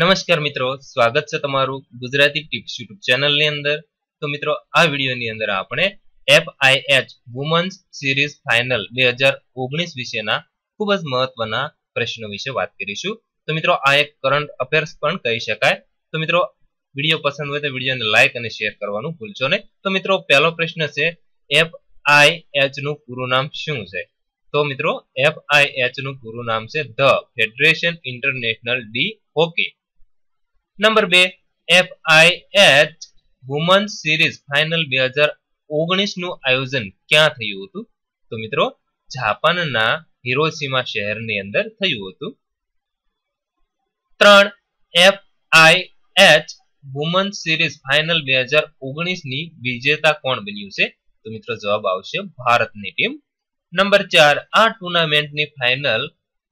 નમસ્કાર મિત્રો સ્વાગત છે તમારું ગુજરાતી ટિપ્સ યુટ્યુબ ચેનલની અંદર તો મિત્રો આ વિડીયોની અંદર આપણે એફઆઈએચ વુમન્સ સિરીઝ ફાઇનલ બે હજાર ઓગણીસ વિશેના ખૂબ જ મહત્વના પ્રશ્નો વિશે વાત કરીશું તો મિત્રો આ એક કરંટ અફેર્સ પણ કહી શકાય તો મિત્રો વિડીયો પસંદ હોય તો વિડીયોને લાઇક અને શેર કરવાનું ભૂલશો નહીં તો મિત્રો પહેલો પ્રશ્ન છે એફઆઈએચ નું પૂરું નામ શું છે તો મિત્રો એફઆઈએચ નું પૂરું નામ છે the federation international de hockey number બે F I H women series final બે હજાર ઓગણીસનું આયોજન ક્યાં થયું હતું તો મિત્રો જાપાનના હિરોસીમા શહેરની અંદર થયું હતું ત્રણ એફ વુમન સિરીઝ ફાઇનલ બે હજાર વિજેતા કોણ બન્યું છે તો મિત્રો જવાબ આવશે ભારતની ટીમ નંબર ચાર આ ટુર્નામેન્ટની ફાઇનલ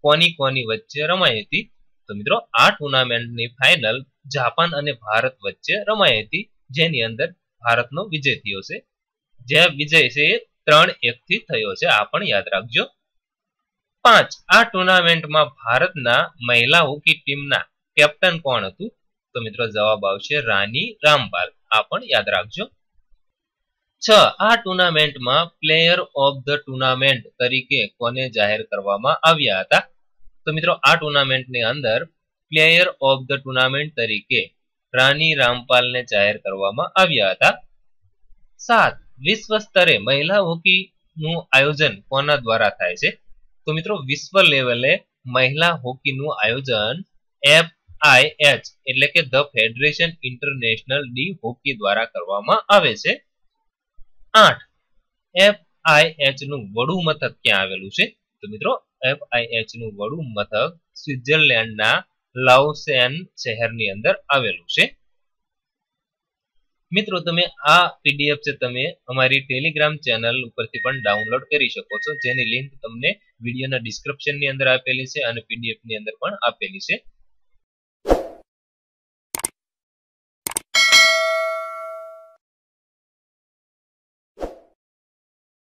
કોની કોની વચ્ચે રમાઈ હતી તો મિત્રો આ ટુર્નામેન્ટની ફાઇનલ જાપાન અને ભારત વચ્ચે રમાઈ હતી જેની અંદર ભારતનો વિજય થયો છે જે વિજય છે એ ત્રણ એક થી થયો છે આ પણ યાદ રાખજો પાંચ આ ટુર્નામેન્ટમાં ભારતના મહિલા હોકી ટીમના કેપ્ટન કોણ હતું તો મિત્રો જવાબ આવશે રાની રામપાલ આ પણ યાદ રાખજો છ આ ટુર્નામેન્ટમાં પ્લેયર ઓફ ધ ટુર્નામેન્ટ તરીકે કોને જાહેર કરવામાં આવ્યા હતા તો મિત્રો આ ટુર્નામેન્ટની અંદર પ્લેયર ઓફ ધ ટુર્નામેન્ટ તરીકે રાની રામપાલને જાહેર કરવામાં આવ્યા હતા સાત વિશ્વ સ્તરે મહિલા હોકીનું આયોજન કોના દ્વારા થાય છે તો મિત્રો વિશ્વ લેવલે મહિલા હોકીનું આયોજન એફ આઈ એચ એટલે કે the federation international de hockey દ્વારા કરવામાં આવે છે આઠ એફ આઈ એચ નું વડુ મથક ક્યાં આવેલું છે તો મિત્રો નું વડું મથક સ્વિટ્ઝરલેન્ડના લાઉસેન શહેર ની અંદર આવેલું છે મિત્રો તમે આ પીડીએફ છે તમે અમારી ટેલિગ્રામ ચેનલ ઉપરથી પણ ડાઉનલોડ કરી શકો છો જેની લિંક તમને વિડીયોના ની અંદર આપેલી છે અને પીડીએફ ની અંદર પણ આપેલી છે